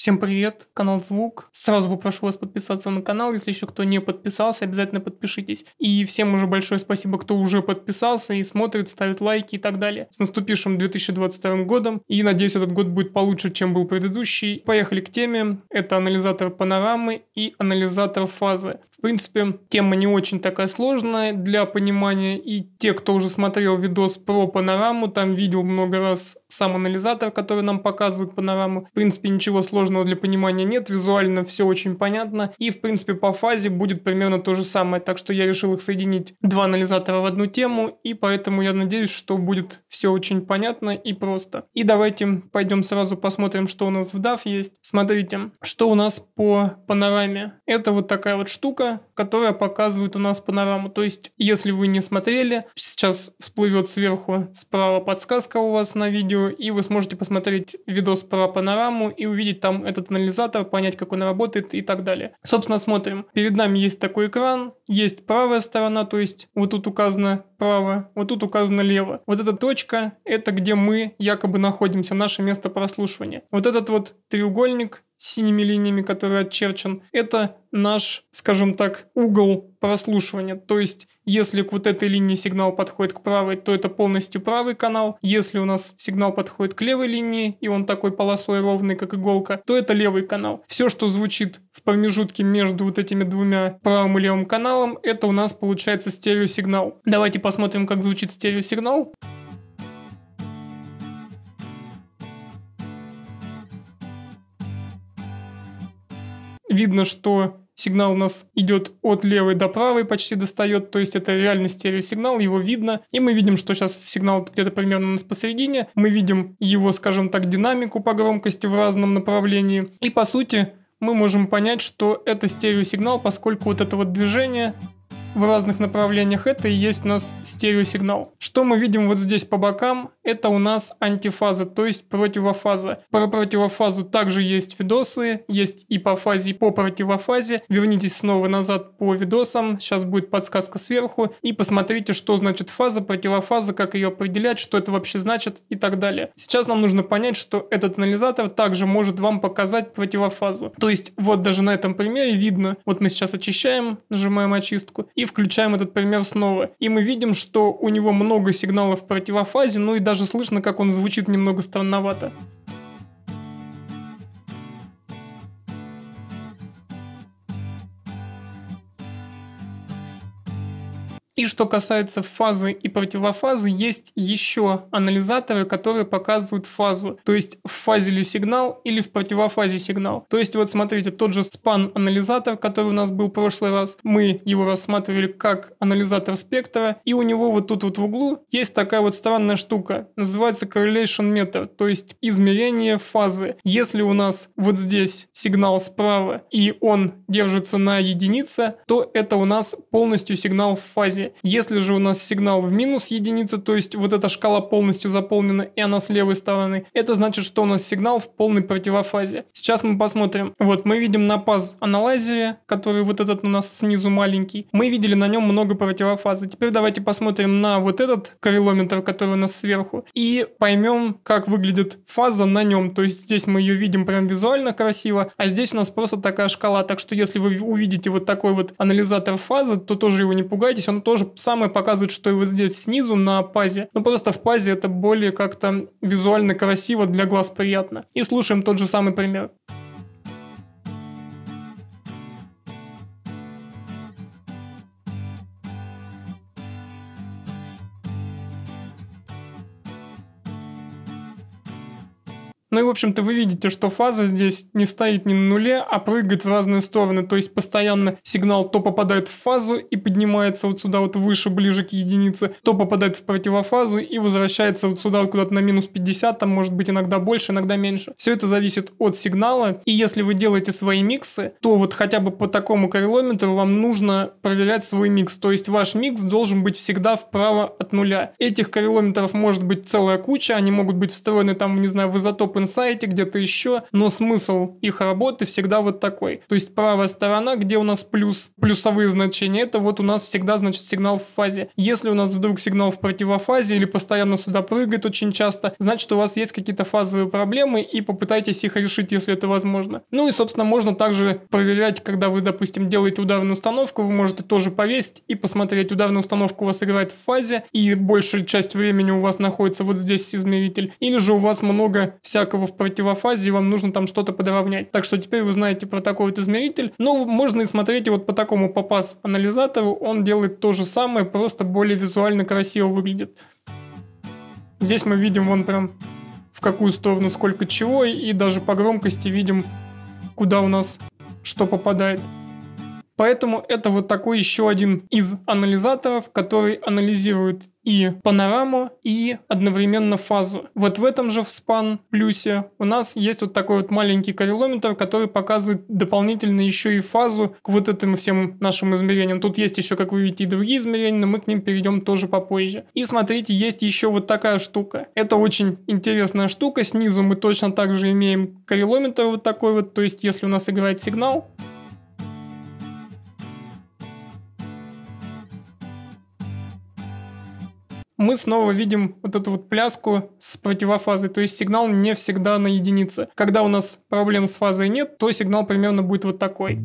Всем привет, канал Звук. Сразу попрошу вас подписаться на канал, если еще кто не подписался, обязательно подпишитесь. И всем уже большое спасибо, кто уже подписался и смотрит, ставит лайки и так далее. С наступившим 2022 годом. И надеюсь, этот год будет получше, чем был предыдущий. Поехали к теме. Это анализатор панорамы и анализатор фазы. В принципе, тема не очень такая сложная для понимания, и те, кто уже смотрел видос про панораму, там видел много раз сам анализатор, который нам показывает панораму. В принципе, ничего сложного для понимания нет, визуально все очень понятно, и в принципе по фазе будет примерно то же самое, так что я решил их соединить два анализатора в одну тему, и поэтому я надеюсь, что будет все очень понятно и просто. И давайте пойдем сразу посмотрим, что у нас в DAF есть. Смотрите, что у нас по панораме. Это вот такая вот штука, которая показывает у нас панораму. То есть, если вы не смотрели, сейчас всплывет сверху справа подсказка у вас на видео, и вы сможете посмотреть видос про панораму и увидеть там этот анализатор, понять, как он работает и так далее. Собственно, смотрим. Перед нами есть такой экран, есть правая сторона, то есть вот тут указано право, вот тут указано лево. Вот эта точка – это где мы якобы находимся, наше место прослушивания. Вот этот вот треугольник синими линиями, который отчерчен, это наш, скажем так, угол прослушивания. То есть, если к вот этой линии сигнал подходит к правой, то это полностью правый канал. Если у нас сигнал подходит к левой линии, и он такой полосой ровный, как иголка, то это левый канал. Все, что звучит в промежутке между вот этими двумя правым и левым каналом, это у нас получается стереосигнал. Давайте посмотрим, как звучит стереосигнал. Сигнал. Видно, что сигнал у нас идет от левой до правой, почти достает, то есть это реально стереосигнал, его видно, и мы видим, что сейчас сигнал где-то примерно у нас посередине, мы видим его, скажем так, динамику по громкости в разном направлении, и по сути мы можем понять, что это стереосигнал, поскольку вот это вот движение в разных направлениях, это и есть у нас стереосигнал. Что мы видим вот здесь по бокам, это у нас антифаза, то есть противофаза. Про противофазу также есть видосы, есть и по фазе, и по противофазе. Вернитесь снова назад по видосам, сейчас будет подсказка сверху, и посмотрите, что значит фаза, противофаза, как ее определять, что это вообще значит и так далее. Сейчас нам нужно понять, что этот анализатор также может вам показать противофазу. То есть вот даже на этом примере видно, вот мы сейчас очищаем, нажимаем очистку, и включаем этот пример снова. И мы видим, что у него много сигналов в противофазе, ну и даже слышно, как он звучит немного странновато. И что касается фазы и противофазы, есть еще анализаторы, которые показывают фазу, то есть в фазе ли сигнал или в противофазе сигнал. То есть вот смотрите, тот же спан-анализатор, который у нас был в прошлый раз, мы его рассматривали как анализатор спектра, и у него вот тут вот в углу есть такая вот странная штука, называется correlation meter, то есть измерение фазы. Если у нас вот здесь сигнал справа и он держится на единице, то это у нас полностью сигнал в фазе. Если же у нас сигнал в минус единицы, то есть вот эта шкала полностью заполнена и она с левой стороны, это значит, что у нас сигнал в полной противофазе. Сейчас мы посмотрим. Вот мы видим на паз аналайзере, который вот этот у нас снизу маленький. Мы видели на нем много противофазы. Теперь давайте посмотрим на вот этот коррелометр, который у нас сверху, и поймем, как выглядит фаза на нем. То есть здесь мы ее видим прям визуально красиво, а здесь у нас просто такая шкала. Так что если вы увидите вот такой вот анализатор фазы, то тоже его не пугайтесь, он тоже тоже самое показывает, что и вот здесь снизу на пазе. Но ну, просто в пазе это более как-то визуально красиво, для глаз приятно. И слушаем тот же самый пример. Ну и, в общем-то, вы видите, что фаза здесь не стоит ни на нуле, а прыгает в разные стороны, то есть постоянно сигнал то попадает в фазу и поднимается вот сюда вот выше, ближе к единице, то попадает в противофазу и возвращается вот сюда вот куда-то на минус 50, там может быть иногда больше, иногда меньше. Все это зависит от сигнала, и если вы делаете свои миксы, то вот хотя бы по такому коррелометру вам нужно проверять свой микс, то есть ваш микс должен быть всегда вправо от нуля. Этих коррелометров может быть целая куча, они могут быть встроены там, не знаю, в изотопы OpenSite, где-то еще, но смысл их работы всегда вот такой. То есть правая сторона, где у нас плюс, плюсовые значения, это вот у нас всегда, значит, сигнал в фазе. Если у нас вдруг сигнал в противофазе или постоянно сюда прыгает очень часто, значит, у вас есть какие-то фазовые проблемы и попытайтесь их решить, если это возможно. Ну и, собственно, можно также проверять, когда вы, допустим, делаете ударную установку, вы можете тоже повесить и посмотреть, ударную установку у вас играет в фазе, и большая часть времени у вас находится вот здесь измеритель, или же у вас много всякого его в противофазе, и вам нужно там что-то подровнять. Так что теперь вы знаете про такой вот измеритель. но ну, можно и смотреть вот по такому попас анализатору, он делает то же самое, просто более визуально красиво выглядит. Здесь мы видим вон прям в какую сторону сколько чего, и даже по громкости видим, куда у нас что попадает. Поэтому это вот такой еще один из анализаторов, который анализирует и панораму, и одновременно фазу. Вот в этом же в спан плюсе у нас есть вот такой вот маленький коррелометр, который показывает дополнительно еще и фазу к вот этим всем нашим измерениям. Тут есть еще, как вы видите, и другие измерения, но мы к ним перейдем тоже попозже. И смотрите, есть еще вот такая штука. Это очень интересная штука. Снизу мы точно также имеем коррелометр вот такой вот, то есть если у нас играет сигнал, мы снова видим вот эту вот пляску с противофазой, то есть сигнал не всегда на единице. Когда у нас проблем с фазой нет, то сигнал примерно будет вот такой.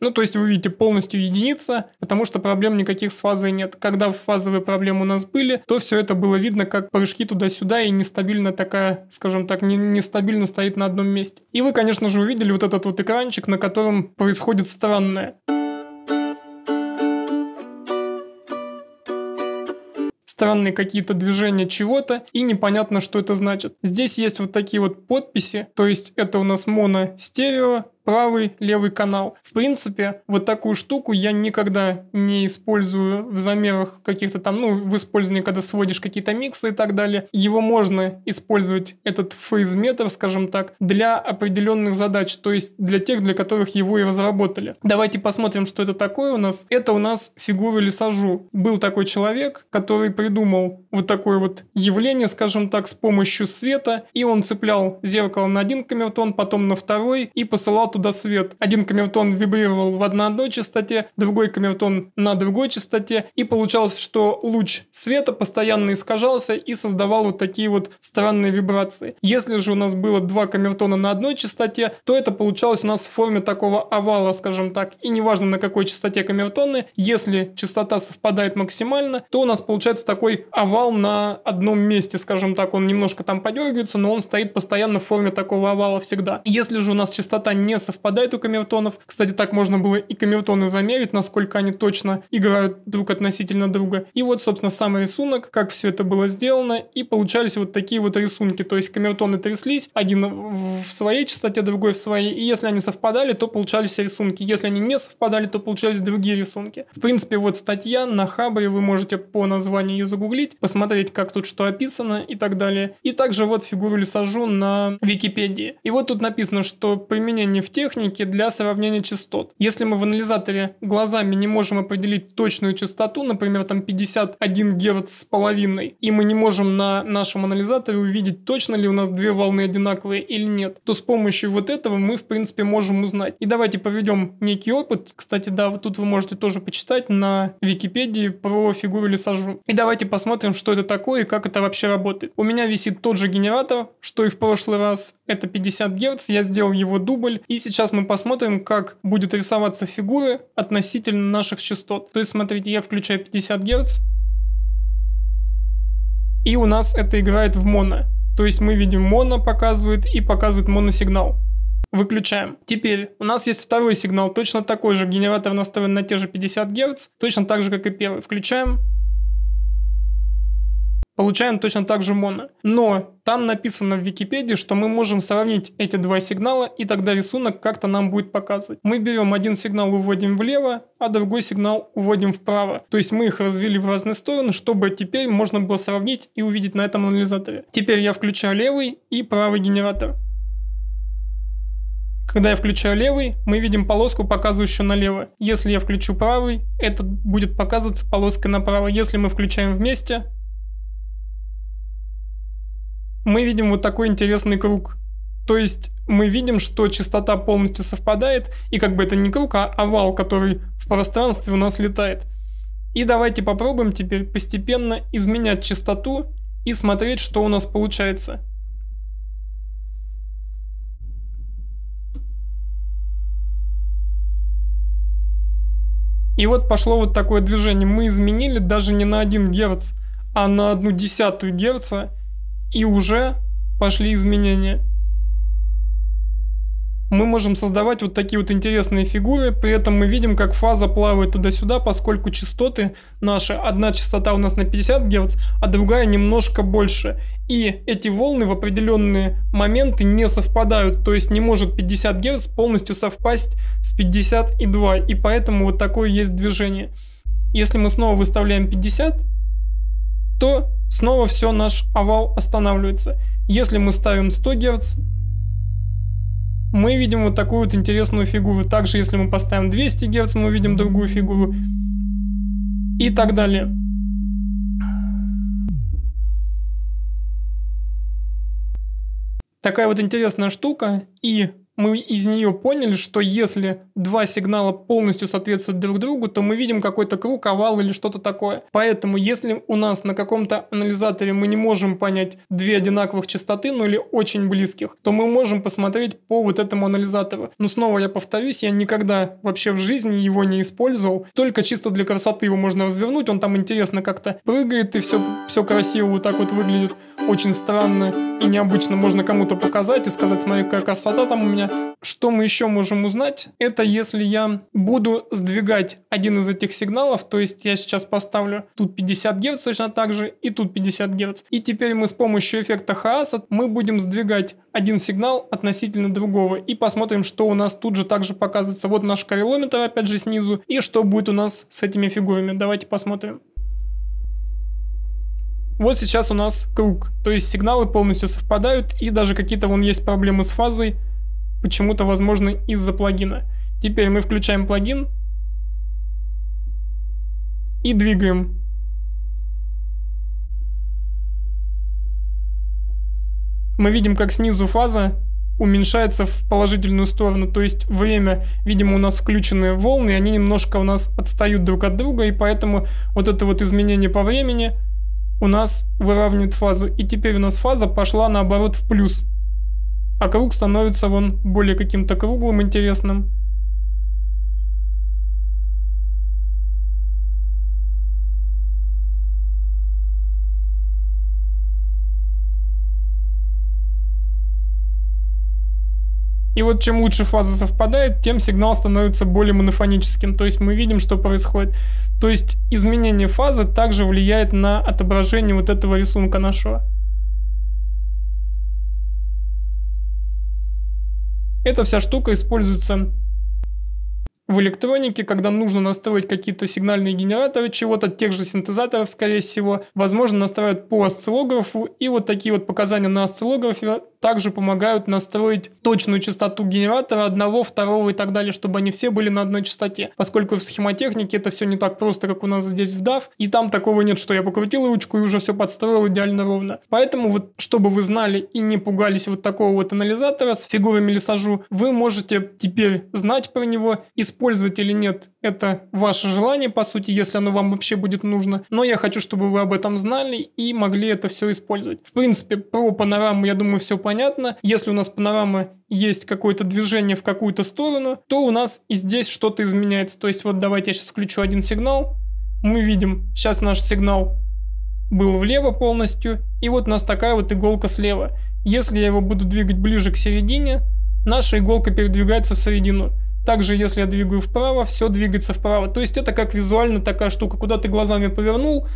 Ну, то есть вы видите полностью единица, потому что проблем никаких с фазой нет. Когда фазовые проблемы у нас были, то все это было видно как прыжки туда-сюда и нестабильно такая, скажем так, не, нестабильно стоит на одном месте. И вы, конечно же, увидели вот этот вот экранчик, на котором происходит странное. странные какие-то движения чего-то, и непонятно, что это значит. Здесь есть вот такие вот подписи, то есть это у нас моно-стерео, правый, левый канал. В принципе, вот такую штуку я никогда не использую в замерах каких-то там, ну, в использовании, когда сводишь какие-то миксы и так далее. Его можно использовать, этот фейзметр, скажем так, для определенных задач, то есть для тех, для которых его и разработали. Давайте посмотрим, что это такое у нас. Это у нас фигура лисажу. Был такой человек, который придумал вот такое вот явление, скажем так, с помощью света, и он цеплял зеркало на один камертон, потом на второй, и посылал туда свет. Один камертон вибрировал в одной частоте, другой камертон на другой частоте, и получалось, что луч света постоянно искажался и создавал вот такие вот странные вибрации. Если же у нас было два камертона на одной частоте, то это получалось у нас в форме такого овала, скажем так, и неважно на какой частоте камертоны, если частота совпадает максимально, то у нас получается такой овал овал на одном месте, скажем так, он немножко там подергивается, но он стоит постоянно в форме такого овала всегда. Если же у нас частота не совпадает у камертонов, кстати, так можно было и камертоны замерить, насколько они точно играют друг относительно друга. И вот, собственно, сам рисунок, как все это было сделано, и получались вот такие вот рисунки. То есть камертоны тряслись, один в своей частоте, другой в своей, и если они совпадали, то получались рисунки. Если они не совпадали, то получались другие рисунки. В принципе, вот статья на Хабре, вы можете по названию ее загуглить, посмотреть, как тут что описано и так далее. И также вот фигуру лесажу на Википедии. И вот тут написано, что применение в технике для сравнения частот. Если мы в анализаторе глазами не можем определить точную частоту, например, там 51 Гц с половиной, и мы не можем на нашем анализаторе увидеть, точно ли у нас две волны одинаковые или нет, то с помощью вот этого мы, в принципе, можем узнать. И давайте поведем некий опыт. Кстати, да, вот тут вы можете тоже почитать на Википедии про фигуру лесажу. И давайте посмотрим, что это такое и как это вообще работает. У меня висит тот же генератор, что и в прошлый раз. Это 50 Гц, я сделал его дубль. И сейчас мы посмотрим, как будет рисоваться фигуры относительно наших частот. То есть, смотрите, я включаю 50 Гц. И у нас это играет в моно. То есть мы видим моно показывает и показывает моносигнал. Выключаем. Теперь у нас есть второй сигнал, точно такой же. Генератор настроен на те же 50 Гц, точно так же, как и первый. Включаем получаем точно так же моно. Но там написано в Википедии, что мы можем сравнить эти два сигнала, и тогда рисунок как-то нам будет показывать. Мы берем один сигнал, уводим влево, а другой сигнал уводим вправо. То есть мы их развели в разные стороны, чтобы теперь можно было сравнить и увидеть на этом анализаторе. Теперь я включаю левый и правый генератор. Когда я включаю левый, мы видим полоску, показывающую налево. Если я включу правый, это будет показываться полоской направо. Если мы включаем вместе, мы видим вот такой интересный круг. То есть мы видим, что частота полностью совпадает, и как бы это не круг, а овал, который в пространстве у нас летает. И давайте попробуем теперь постепенно изменять частоту и смотреть, что у нас получается. И вот пошло вот такое движение. Мы изменили даже не на 1 Гц, а на одну десятую Герца. И уже пошли изменения. Мы можем создавать вот такие вот интересные фигуры, при этом мы видим, как фаза плавает туда-сюда, поскольку частоты наши, одна частота у нас на 50 Гц, а другая немножко больше. И эти волны в определенные моменты не совпадают, то есть не может 50 Гц полностью совпасть с 52, и поэтому вот такое есть движение. Если мы снова выставляем 50, то Снова все наш овал останавливается. Если мы ставим 100 Гц, мы видим вот такую вот интересную фигуру. Также, если мы поставим 200 Гц, мы видим другую фигуру. И так далее. Такая вот интересная штука. И мы из нее поняли, что если два сигнала полностью соответствуют друг другу, то мы видим какой-то круг, овал или что-то такое. Поэтому если у нас на каком-то анализаторе мы не можем понять две одинаковых частоты, ну или очень близких, то мы можем посмотреть по вот этому анализатору. Но снова я повторюсь, я никогда вообще в жизни его не использовал. Только чисто для красоты его можно развернуть, он там интересно как-то прыгает и все, все красиво вот так вот выглядит. Очень странно и необычно можно кому-то показать и сказать, смотри, какая красота там у меня что мы еще можем узнать, это если я буду сдвигать один из этих сигналов, то есть я сейчас поставлю тут 50 Гц точно так же и тут 50 Гц. И теперь мы с помощью эффекта хаоса мы будем сдвигать один сигнал относительно другого и посмотрим, что у нас тут же также показывается. Вот наш коррелометр опять же снизу и что будет у нас с этими фигурами. Давайте посмотрим. Вот сейчас у нас круг, то есть сигналы полностью совпадают и даже какие-то вон есть проблемы с фазой, почему-то возможно, из-за плагина. Теперь мы включаем плагин и двигаем. Мы видим, как снизу фаза уменьшается в положительную сторону, то есть время, видимо, у нас включены волны, и они немножко у нас отстают друг от друга, и поэтому вот это вот изменение по времени у нас выравнивает фазу. И теперь у нас фаза пошла наоборот в плюс а круг становится вон более каким-то круглым интересным. И вот чем лучше фаза совпадает, тем сигнал становится более монофоническим. То есть мы видим, что происходит. То есть изменение фазы также влияет на отображение вот этого рисунка нашего. Эта вся штука используется в электронике, когда нужно настроить какие-то сигнальные генераторы чего-то, тех же синтезаторов, скорее всего, возможно, настраивают по осциллографу, и вот такие вот показания на осциллографе также помогают настроить точную частоту генератора одного, второго и так далее, чтобы они все были на одной частоте. Поскольку в схемотехнике это все не так просто, как у нас здесь в DAV, и там такого нет, что я покрутил ручку и уже все подстроил идеально ровно. Поэтому вот, чтобы вы знали и не пугались вот такого вот анализатора с фигурами лисажу, вы можете теперь знать про него, использовать или нет это ваше желание, по сути, если оно вам вообще будет нужно. Но я хочу, чтобы вы об этом знали и могли это все использовать. В принципе, про панораму, я думаю, все понятно. Если у нас панорама есть какое-то движение в какую-то сторону, то у нас и здесь что-то изменяется. То есть вот давайте я сейчас включу один сигнал. Мы видим, сейчас наш сигнал был влево полностью, и вот у нас такая вот иголка слева. Если я его буду двигать ближе к середине, наша иголка передвигается в середину. Также, если я двигаю вправо, все двигается вправо. То есть это как визуально такая штука, куда ты глазами повернул,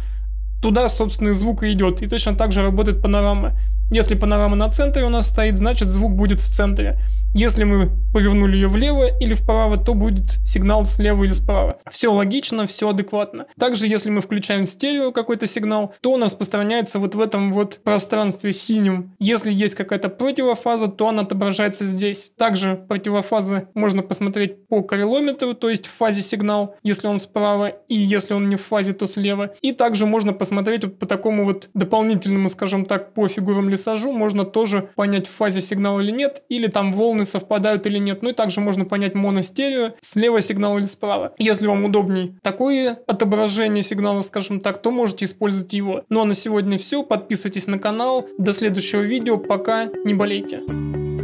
туда, собственно, звук и идет. И точно так же работает панорама. Если панорама на центре у нас стоит, значит звук будет в центре. Если мы повернули ее влево или вправо, то будет сигнал слева или справа. Все логично, все адекватно. Также, если мы включаем стерео какой-то сигнал, то он распространяется вот в этом вот пространстве синим. Если есть какая-то противофаза, то она отображается здесь. Также противофазы можно посмотреть по коррелометру, то есть в фазе сигнал, если он справа, и если он не в фазе, то слева. И также можно посмотреть вот по такому вот дополнительному, скажем так, по фигурам лесажу, можно тоже понять в фазе сигнал или нет, или там волны волны совпадают или нет. Ну и также можно понять моно слева сигнал или справа. Если вам удобней такое отображение сигнала, скажем так, то можете использовать его. Ну а на сегодня все. Подписывайтесь на канал. До следующего видео. Пока. Не болейте.